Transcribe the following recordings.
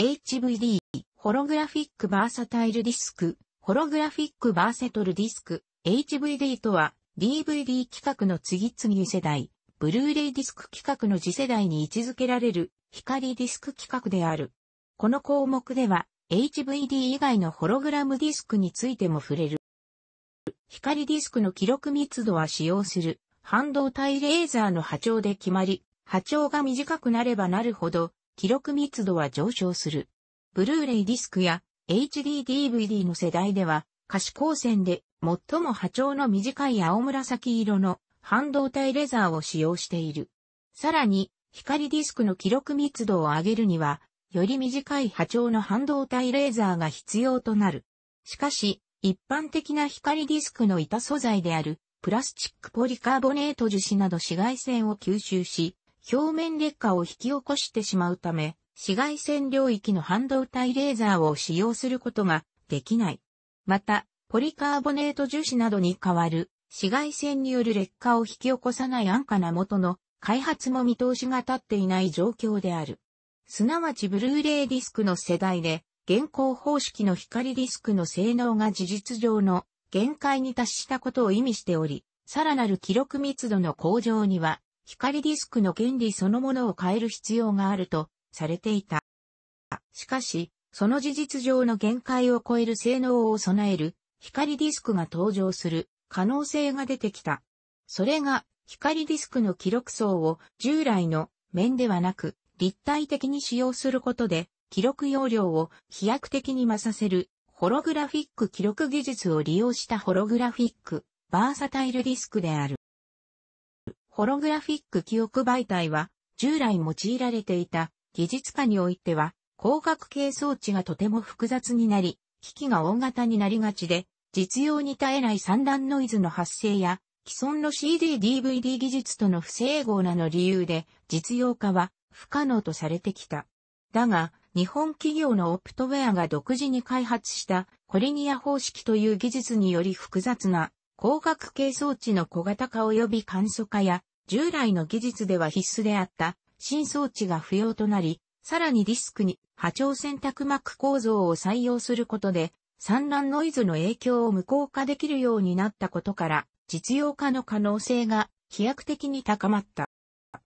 HVD、ホログラフィックバーサタイルディスク、ホログラフィックバーセトルディスク、HVD とは DVD 規格の次々世代、ブルーレイディスク規格の次世代に位置づけられる光ディスク規格である。この項目では HVD 以外のホログラムディスクについても触れる。光ディスクの記録密度は使用する半導体レーザーの波長で決まり、波長が短くなればなるほど記録密度は上昇する。ブルーレイディスクや HDDVD の世代では可視光線で最も波長の短い青紫色の半導体レザーを使用している。さらに光ディスクの記録密度を上げるにはより短い波長の半導体レーザーが必要となる。しかし、一般的な光ディスクの板素材であるプラスチックポリカーボネート樹脂など紫外線を吸収し、表面劣化を引き起こしてしまうため、紫外線領域の半導体レーザーを使用することができない。また、ポリカーボネート樹脂などに代わる紫外線による劣化を引き起こさない安価な元の開発も見通しが立っていない状況である。すなわちブルーレイディスクの世代で、現行方式の光ディスクの性能が事実上の限界に達したことを意味しており、さらなる記録密度の向上には光ディスクの権利そのものを変える必要があるとされていた。しかし、その事実上の限界を超える性能を備える光ディスクが登場する可能性が出てきた。それが光ディスクの記録層を従来の面ではなく立体的に使用することで記録容量を飛躍的に増させるホログラフィック記録技術を利用したホログラフィックバーサタイルディスクである。ホログラフィック記憶媒体は、従来用いられていた技術化においては、光学系装置がとても複雑になり、機器が大型になりがちで、実用に耐えない散乱ノイズの発生や、既存の CD-DVD 技術との不整合なの理由で、実用化は不可能とされてきた。だが、日本企業のオプトウェアが独自に開発したコリニア方式という技術により複雑な光学系装置の小型化及び簡素化や従来の技術では必須であった新装置が不要となり、さらにディスクに波長選択膜構造を採用することで、産卵ノイズの影響を無効化できるようになったことから、実用化の可能性が飛躍的に高まった。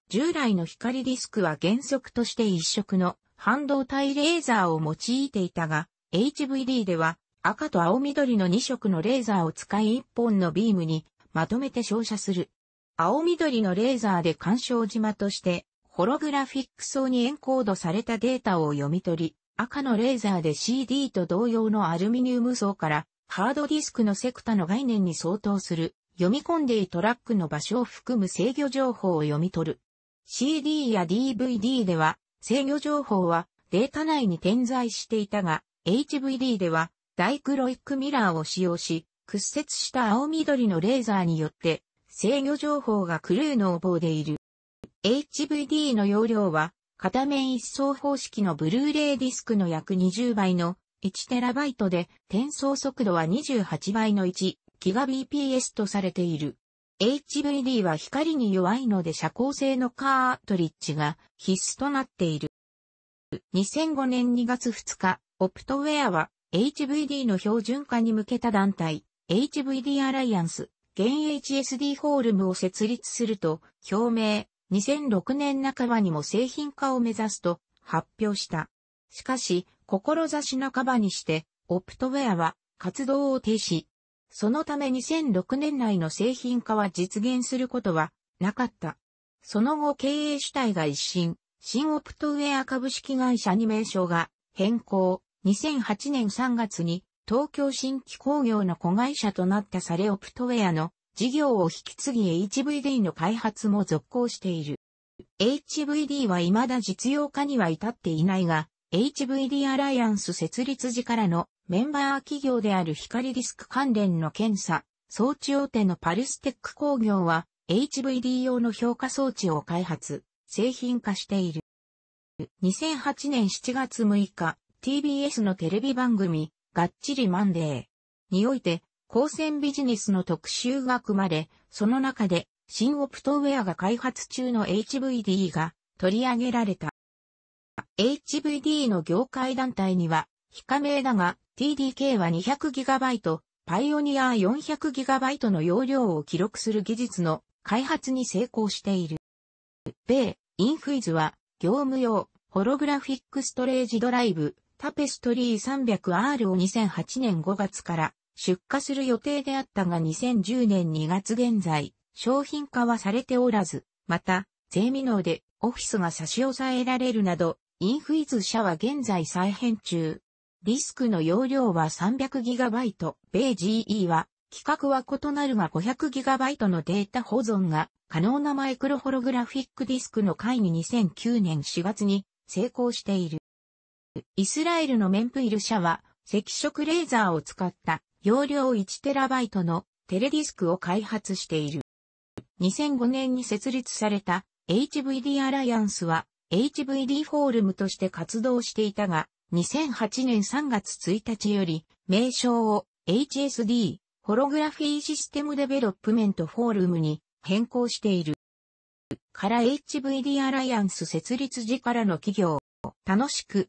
従来の光ディスクは原則として一色の半導体レーザーを用いていたが、HVD では赤と青緑の2色のレーザーを使い1本のビームにまとめて照射する青緑のレーザーで干渉島として、ホログラフィック層にエンコードされたデータを読み取り、赤のレーザーで CD と同様のアルミニウム層からハードディスクのセクタの概念に相当する読み込んでいトラックの場所を含む制御情報を読み取る。CD や DVD では制御情報はデータ内に点在していたが、HVD ではダイクロイックミラーを使用し、屈折した青緑のレーザーによって制御情報がクルーの応募でいる。HVD の容量は、片面一層方式のブルーレイディスクの約20倍の 1TB で、転送速度は28倍の 1GBps とされている。HVD は光に弱いので遮光性のカートリッジが必須となっている。2005年2月2日、オプトウェアは HVD の標準化に向けた団体、HVD アライアンス現 HSD ホールムを設立すると表明、2006年半ばにも製品化を目指すと発表した。しかし、志半ばにして、オプトウェアは活動を停止。そのため2006年内の製品化は実現することはなかった。その後経営主体が一新、新オプトウェア株式会社に名称が変更、2008年3月に東京新規工業の子会社となったサレオプトウェアの事業を引き継ぎ HVD の開発も続行している。HVD は未だ実用化には至っていないが、HVD アライアンス設立時からのメンバー企業である光ディスク関連の検査、装置大手のパルステック工業は HVD 用の評価装置を開発、製品化している。2008年7月6日、TBS のテレビ番組、がっちりマンデー。において、光線ビジネスの特集が組まれ、その中で、新オプトウェアが開発中の HVD が取り上げられた。HVD の業界団体には、非加盟だが、TDK は 200GB、パイオニア 400GB の容量を記録する技術の開発に成功している。米、インフイズは、業務用、ホログラフィックストレージドライブ、タペストリー 300R を2008年5月から出荷する予定であったが2010年2月現在、商品化はされておらず、また、税未納でオフィスが差し押さえられるなど、インフィズ社は現在再編中。ディスクの容量は 300GB、米 GE は、規格は異なるが 500GB のデータ保存が可能なマイクロホログラフィックディスクの会に2009年4月に成功している。イスラエルのメンプイル社は、赤色レーザーを使った容量 1TB のテレディスクを開発している。2005年に設立された HVD アライアンスは HVD フォールムとして活動していたが、2008年3月1日より名称を HSD ホログラフィーシステムデベロップメントフォールムに変更している。から HVD アライアンス設立時からの企業、楽しく